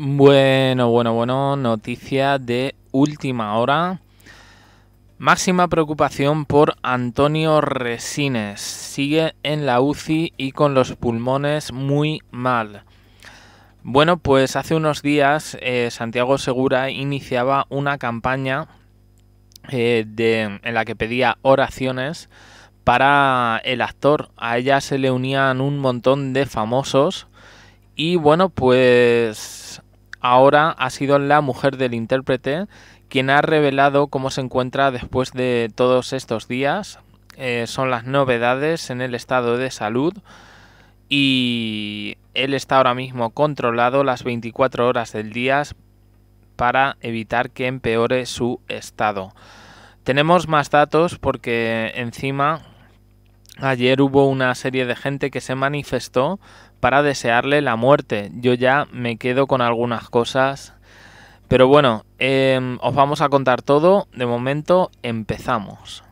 Bueno, bueno, bueno, noticia de última hora. Máxima preocupación por Antonio Resines. Sigue en la UCI y con los pulmones muy mal. Bueno, pues hace unos días eh, Santiago Segura iniciaba una campaña eh, en la que pedía oraciones para el actor. A ella se le unían un montón de famosos y bueno, pues Ahora ha sido la mujer del intérprete quien ha revelado cómo se encuentra después de todos estos días. Eh, son las novedades en el estado de salud y él está ahora mismo controlado las 24 horas del día para evitar que empeore su estado. Tenemos más datos porque encima ayer hubo una serie de gente que se manifestó para desearle la muerte. Yo ya me quedo con algunas cosas. Pero bueno, em, os vamos a contar todo. De momento, empezamos.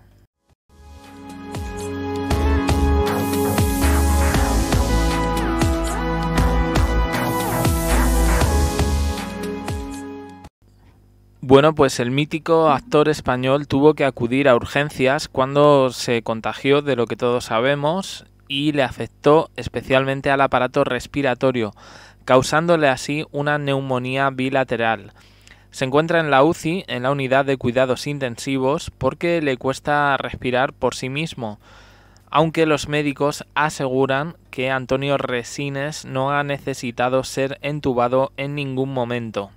Bueno, pues el mítico actor español tuvo que acudir a urgencias cuando se contagió de lo que todos sabemos y le afectó especialmente al aparato respiratorio, causándole así una neumonía bilateral. Se encuentra en la UCI, en la unidad de cuidados intensivos, porque le cuesta respirar por sí mismo, aunque los médicos aseguran que Antonio Resines no ha necesitado ser entubado en ningún momento.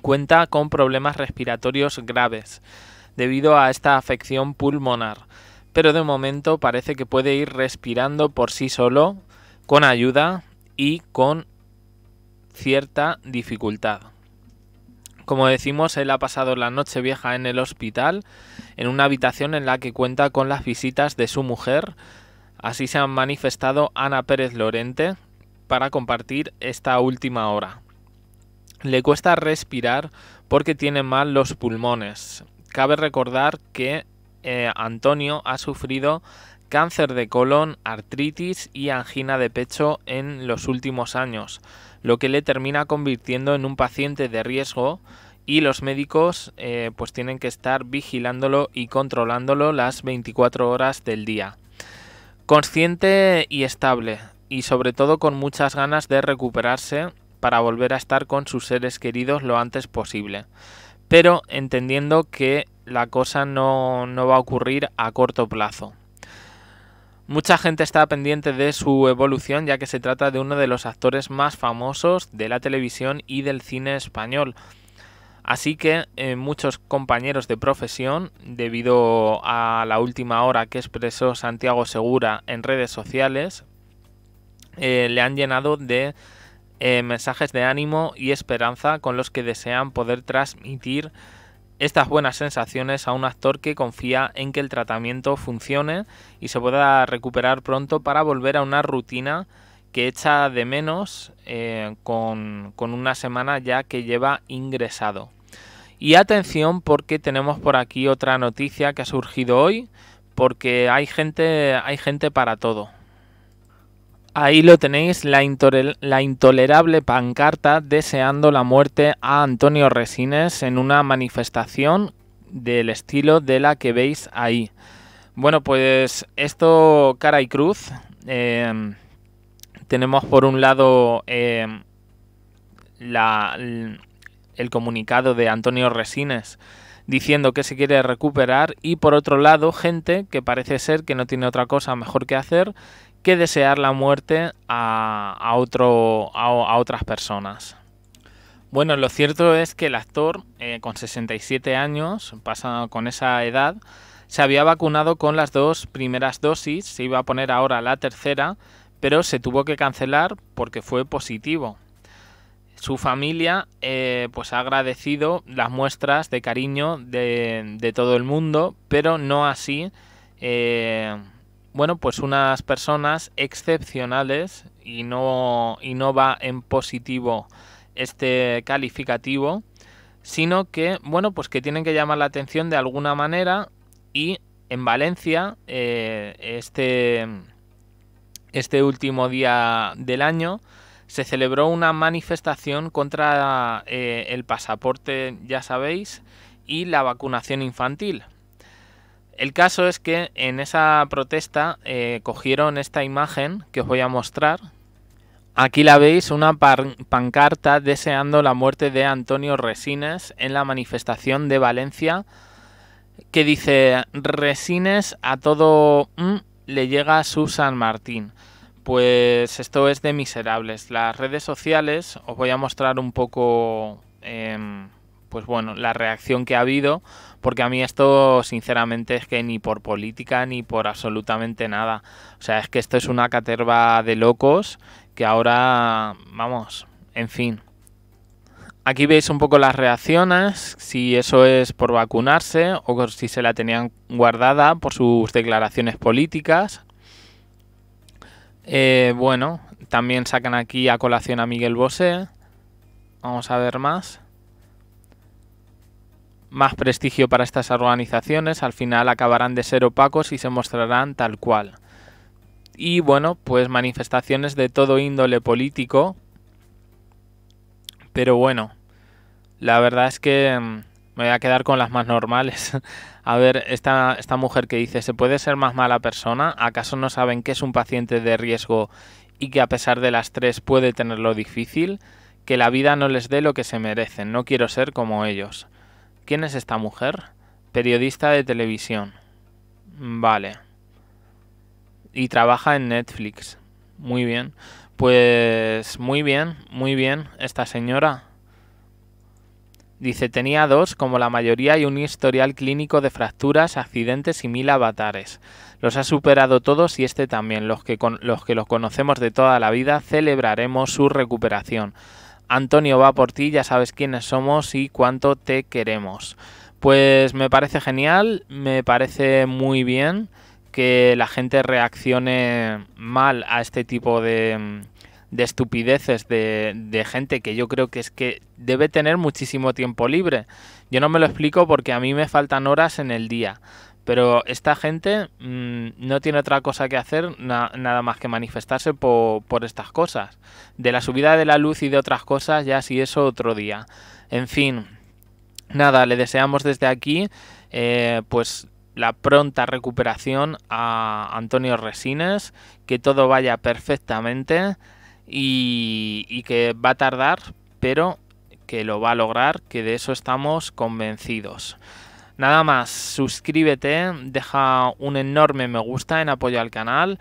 Cuenta con problemas respiratorios graves, debido a esta afección pulmonar pero de momento parece que puede ir respirando por sí solo, con ayuda y con cierta dificultad. Como decimos, él ha pasado la noche vieja en el hospital, en una habitación en la que cuenta con las visitas de su mujer. Así se han manifestado Ana Pérez Lorente para compartir esta última hora. Le cuesta respirar porque tiene mal los pulmones. Cabe recordar que eh, Antonio ha sufrido cáncer de colon, artritis y angina de pecho en los últimos años, lo que le termina convirtiendo en un paciente de riesgo y los médicos eh, pues tienen que estar vigilándolo y controlándolo las 24 horas del día. Consciente y estable y sobre todo con muchas ganas de recuperarse para volver a estar con sus seres queridos lo antes posible pero entendiendo que la cosa no, va a ocurrir a corto plazo. Mucha gente está pendiente de su evolución ya que se trata de uno de los actores más famosos de la televisión y del cine español. Así que eh, muchos compañeros de profesión, debido a la última hora que expresó Santiago Segura en redes sociales, eh, le han llenado de eh, mensajes de ánimo y esperanza con los que desean poder transmitir estas buenas sensaciones a un actor que confía en que el tratamiento funcione y se pueda recuperar pronto para volver a una rutina que echa de menos eh, con, con una semana ya que lleva ingresado. Y atención porque tenemos por aquí otra noticia que ha surgido hoy, porque hay gente, hay gente para todo. Ahí lo tenéis, la, intolerable pancarta deseando la muerte a Antonio Resines en una manifestación del estilo de la que veis ahí. Bueno, pues esto cara y cruz. Em, tenemos por un lado em, el comunicado de Antonio Resines diciendo que se quiere recuperar y por otro lado gente que parece ser que no tiene otra cosa mejor que hacer que desear la muerte a, otro, a, otras personas. Bueno, lo cierto es que el actor, eh, con 67 años, pasa con esa edad, se había vacunado con las dos primeras dosis, se iba a poner ahora la tercera, pero se tuvo que cancelar porque fue positivo. Su familia eh, pues ha agradecido las muestras de cariño de, todo el mundo, pero no así eh, bueno, pues unas personas excepcionales y no, y no va en positivo este calificativo, sino que, bueno, pues que tienen que llamar la atención de alguna manera y en Valencia eh, este, este último día del año se celebró una manifestación contra eh, el pasaporte, ya sabéis, y la vacunación infantil. El caso es que en esa protesta eh, cogieron esta imagen que os voy a mostrar. Aquí la veis, una pancarta deseando la muerte de Antonio Resines en la manifestación de Valencia que dice Resines a todo mm, le llega su San Martín. Pues esto es de miserables. Las redes sociales, os voy a mostrar un poco em, pues bueno, la reacción que ha habido, porque a mí esto sinceramente es que ni por política ni por absolutamente nada. O sea, es que esto es una caterva de locos que ahora, vamos, en fin. Aquí veis un poco las reacciones, si eso es por vacunarse o si se la tenían guardada por sus declaraciones políticas. Eh, bueno, también sacan aquí a colación a Miguel Bosé. Vamos a ver más más prestigio para estas organizaciones, al final acabarán de ser opacos y se mostrarán tal cual. Y bueno, pues manifestaciones de todo índole político. Pero bueno, la verdad es que mm, me voy a quedar con las más normales. a ver, esta, esta mujer que dice, ¿se puede ser más mala persona? ¿Acaso no saben que es un paciente de riesgo y que a pesar de las tres puede tenerlo difícil? Que la vida no les dé lo que se merecen, no quiero ser como ellos. ¿Quién es esta mujer? Periodista de televisión. Vale. Y trabaja en Netflix. Muy bien. Pues muy bien, muy bien, esta señora. Dice, tenía dos, como la mayoría, y un historial clínico de fracturas, accidentes y mil avatares. Los ha superado todos y este también. Los que, con, los que los conocemos de toda la vida celebraremos su recuperación. Antonio va por ti, ya sabes quiénes somos y cuánto te queremos. Pues me parece genial, me parece muy bien que la gente reaccione mal a este tipo de, de estupideces de, de, gente que yo creo que es que debe tener muchísimo tiempo libre. Yo no me lo explico porque a mí me faltan horas en el día. Pero esta gente mm, no tiene otra cosa que hacer nada más que manifestarse por, estas cosas. De la subida de la luz y de otras cosas, ya si eso otro día. En fin, nada, le deseamos desde aquí eh, pues la pronta recuperación a Antonio Resines, que todo vaya perfectamente y que va a tardar, pero que lo va a lograr, que de eso estamos convencidos. Nada más, suscríbete, deja un enorme me gusta en apoyo al canal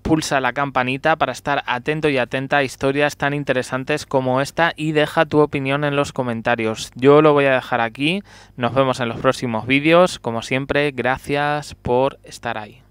pulsa la campanita para estar atento y atenta a historias tan interesantes como esta y deja tu opinión en los comentarios. Yo lo voy a dejar aquí, nos vemos en los próximos vídeos, como siempre, gracias por estar ahí.